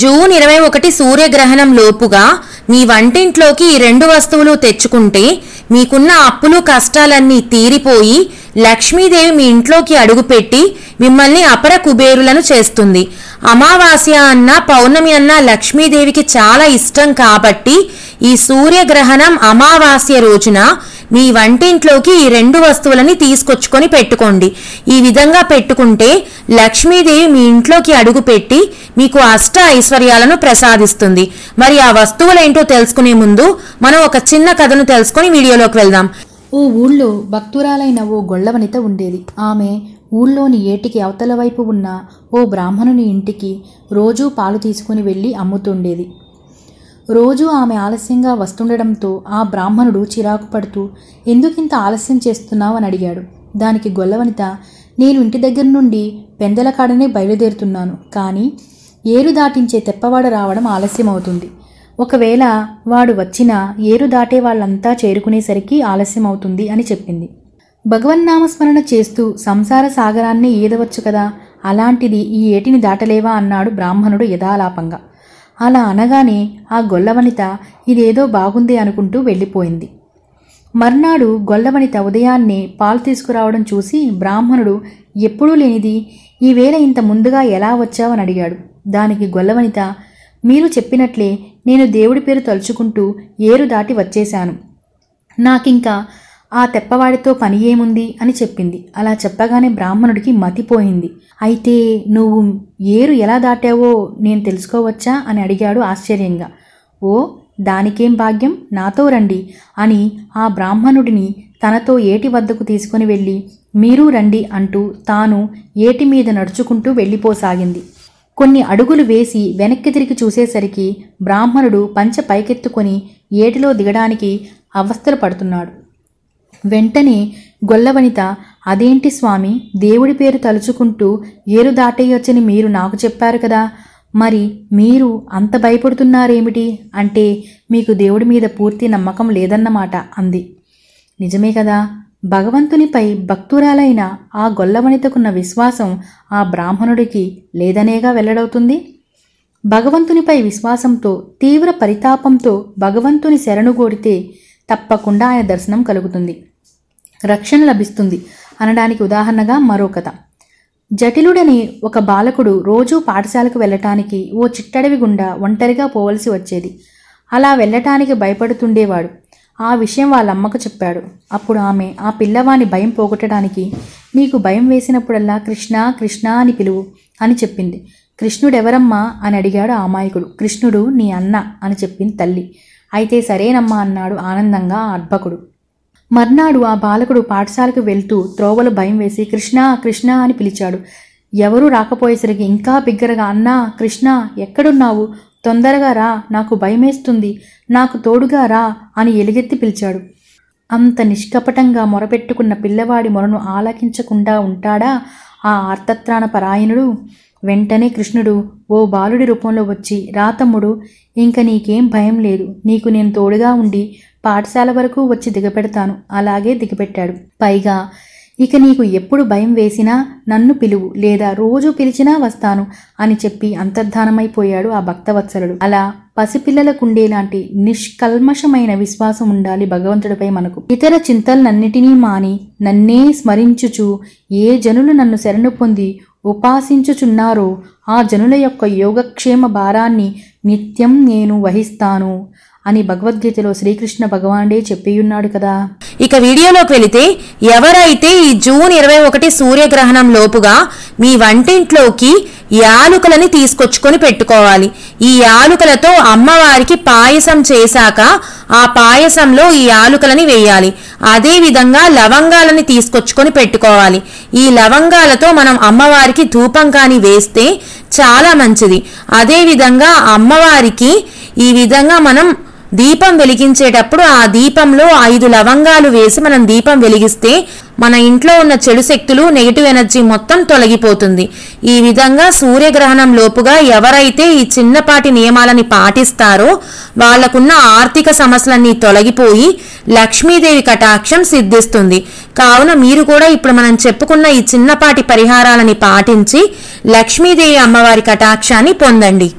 June ఇరవై ఒకటి సూర్యగ్రహణం లోపుగా మీ వంటింట్లోకి ఈ రెండు వస్తువులు తెచ్చుకుంటే మీకున్న అప్పులు కష్టాలన్నీ తీరిపోయి లక్ష్మీదేవి మీ ఇంట్లోకి అడుగుపెట్టి మిమ్మల్ని అపర కుబేరులను చేస్తుంది అమావాస్య అన్న పౌర్ణమి అన్న లక్ష్మీదేవికి చాలా ఇష్టం కాబట్టి ఈ సూర్యగ్రహణం అమావాస్య రోజున మీ వంటింట్లోకి ఈ రెండు వస్తువులని తీసుకొచ్చుకొని పెట్టుకోండి ఈ విధంగా పెట్టుకుంటే లక్ష్మీదేవి మీ ఇంట్లోకి అడుగుపెట్టి మీకు అష్ట ఐశ్వర్యాలను ప్రసాదిస్తుంది మరి ఆ వస్తువులేంటో తెలుసుకునే ముందు మనం ఒక చిన్న కథను తెలుసుకొని వీడియోలోకి వెళ్దాం ఓ ఊళ్ళో భక్తురాలైన ఓ గొళ్ళవనిత ఉండేది ఆమె ఊళ్ళోని ఏటికి అవతల వైపు ఉన్న ఓ బ్రాహ్మణుని ఇంటికి రోజూ పాలు తీసుకుని వెళ్ళి అమ్ముతుండేది రోజూ ఆమె ఆలస్యంగా వస్తుండడంతో ఆ బ్రాహ్మణుడు చిరాకు పడుతూ ఎందుకింత ఆలస్యం చేస్తున్నావు అని అడిగాడు దానికి గొల్లవనిత నేను ఇంటి దగ్గర నుండి పెందలకాడనే బయలుదేరుతున్నాను కానీ ఏరు దాటించే తెప్పవాడ రావడం ఆలస్యమవుతుంది ఒకవేళ వాడు వచ్చినా ఏరు దాటే వాళ్ళంతా చేరుకునేసరికి ఆలస్యం అవుతుంది అని చెప్పింది భగవన్నామస్మరణ చేస్తూ సంసార సాగరాన్ని ఈదవచ్చు కదా అలాంటిది ఈ ఏటిని దాటలేవా అన్నాడు బ్రాహ్మణుడు యథాలాపంగా అలా అనగానే ఆ గొల్లవనిత ఇదేదో బాగుంది అనుకుంటూ వెళ్ళిపోయింది మర్నాడు గొల్లవనిత ఉదయాన్నే పాలు తీసుకురావడం చూసి బ్రాహ్మణుడు ఎప్పుడూ లేనిది ఈవేళ ఇంత ముందుగా ఎలా వచ్చావని అడిగాడు దానికి గొల్లవనిత మీరు చెప్పినట్లే నేను దేవుడి పేరు తలుచుకుంటూ ఏరు దాటి వచ్చేశాను నాకింకా ఆ తెప్పవాడితో పని ఏముంది అని చెప్పింది అలా చెప్పగానే బ్రాహ్మణుడికి మతిపోయింది అయితే నువ్వు ఏరు ఎలా దాటావో నేను తెలుసుకోవచ్చా అని అడిగాడు ఆశ్చర్యంగా ఓ దానికేం భాగ్యం నాతో రండి అని ఆ బ్రాహ్మణుడిని తనతో ఏటి వద్దకు తీసుకుని వెళ్ళి మీరు రండి అంటూ తాను ఏటి మీద నడుచుకుంటూ వెళ్ళిపోసాగింది కొన్ని అడుగులు వేసి వెనక్కి తిరిగి చూసేసరికి బ్రాహ్మణుడు పంచ పైకెత్తుకొని ఏటిలో దిగడానికి అవస్థలు పడుతున్నాడు వెంటనే గొల్లవనిత అదేంటి స్వామి దేవుడి పేరు తలుచుకుంటూ ఏరు దాటేయొచ్చని మీరు నాకు చెప్పారు కదా మరి మీరు అంత భయపడుతున్నారేమిటి అంటే మీకు దేవుడి మీద పూర్తి నమ్మకం లేదన్నమాట అంది నిజమే కదా భగవంతునిపై భక్తురాలైన ఆ గొల్లవనితకున్న విశ్వాసం ఆ బ్రాహ్మణుడికి లేదనేగా వెల్లడవుతుంది భగవంతునిపై విశ్వాసంతో తీవ్ర పరితాపంతో భగవంతుని శరణు కోడితే తప్పకుండా ఆయన దర్శనం కలుగుతుంది రక్షణ లభిస్తుంది అనడానికి ఉదాహరణగా మరో కథ జటిలుడని ఒక బాలకుడు రోజూ పాఠశాలకు వెళ్ళటానికి ఓ చిట్టడవి గుండా ఒంటరిగా పోవలసి వచ్చేది అలా వెళ్ళటానికి భయపడుతుండేవాడు ఆ విషయం వాళ్ళ అమ్మకు చెప్పాడు అప్పుడు ఆమె ఆ పిల్లవాని భయం పోగొట్టడానికి నీకు భయం వేసినప్పుడల్లా కృష్ణ కృష్ణ అని పిలువు అని చెప్పింది కృష్ణుడెవరమ్మా అని అడిగాడు అమాయకుడు కృష్ణుడు నీ అన్న అని చెప్పింది తల్లి అయితే సరేనమ్మా అన్నాడు ఆనందంగా అర్భకుడు మర్నాడు ఆ బాలకుడు పాఠశాలకు వెళ్తూ త్రోవలు భయం వేసి కృష్ణ కృష్ణ అని పిలిచాడు ఎవరూ రాకపోయేసరికి ఇంకా బిగ్గరగా అన్నా కృష్ణ ఎక్కడున్నావు తొందరగా రా నాకు భయమేస్తుంది నాకు తోడుగా రా అని ఎలుగెత్తి పిలిచాడు అంత నిష్కపటంగా మొరపెట్టుకున్న పిల్లవాడి మొరను ఆలకించకుండా ఉంటాడా ఆ ఆర్తత్రాణ పరాయణుడు వెంటనే కృష్ణుడు ఓ బాలుడి రూపంలో వచ్చి రాతమ్ముడు ఇంక నీకేం భయం లేదు నీకు నేను తోడుగా ఉండి పాఠశాల వరకు వచ్చి దిగపెడతాను అలాగే దిగపెట్టాడు పైగా ఇక నీకు ఎప్పుడు భయం వేసినా నన్ను పిలువు లేదా రోజు పిలిచినా వస్తాను అని చెప్పి అంతర్ధానమైపోయాడు ఆ భక్తవత్సలుడు అలా పసిపిల్లలకుండే లాంటి నిష్కల్మషమైన విశ్వాసం ఉండాలి భగవంతుడిపై మనకు ఇతర చింతలన్నిటినీ మాని నన్నే స్మరించుచు ఏ జనులు నన్ను శరణు పొంది ఉపాసించుచున్నారో ఆ జనుల యొక్క యోగక్షేమ భారాన్ని నిత్యం నేను వహిస్తాను అని భగవద్గీతలో శ్రీకృష్ణ భగవానుడే చెప్పియున్నాడు కదా ఇక వీడియోలోకి వెళితే ఎవరైతే ఈ జూన్ ఇరవై ఒకటి సూర్యగ్రహణం లోపుగా మీ వంటింట్లోకి యాలుకలని తీసుకొచ్చుకొని పెట్టుకోవాలి ఈ యాలుకలతో అమ్మవారికి పాయసం చేశాక ఆ పాయసంలో ఈ యాలుకలని వేయాలి అదేవిధంగా లవంగాలని తీసుకొచ్చుకొని పెట్టుకోవాలి ఈ లవంగాలతో మనం అమ్మవారికి ధూపం కానీ వేస్తే చాలా మంచిది అదేవిధంగా అమ్మవారికి ఈ విధంగా మనం దీపం వెలిగించేటప్పుడు ఆ దీపంలో ఐదు లవంగాలు వేసి మనం దీపం వెలిగిస్తే మన ఇంట్లో ఉన్న చెడు శక్తులు నెగిటివ్ ఎనర్జీ మొత్తం తొలగిపోతుంది ఈ విధంగా సూర్యగ్రహణం లోపుగా ఎవరైతే ఈ చిన్నపాటి నియమాలని పాటిస్తారో వాళ్లకున్న ఆర్థిక సమస్యలన్నీ తొలగిపోయి లక్ష్మీదేవి కటాక్షం సిద్ధిస్తుంది కావున మీరు కూడా ఇప్పుడు మనం చెప్పుకున్న ఈ చిన్నపాటి పరిహారాలని పాటించి లక్ష్మీదేవి అమ్మవారి కటాక్షాన్ని పొందండి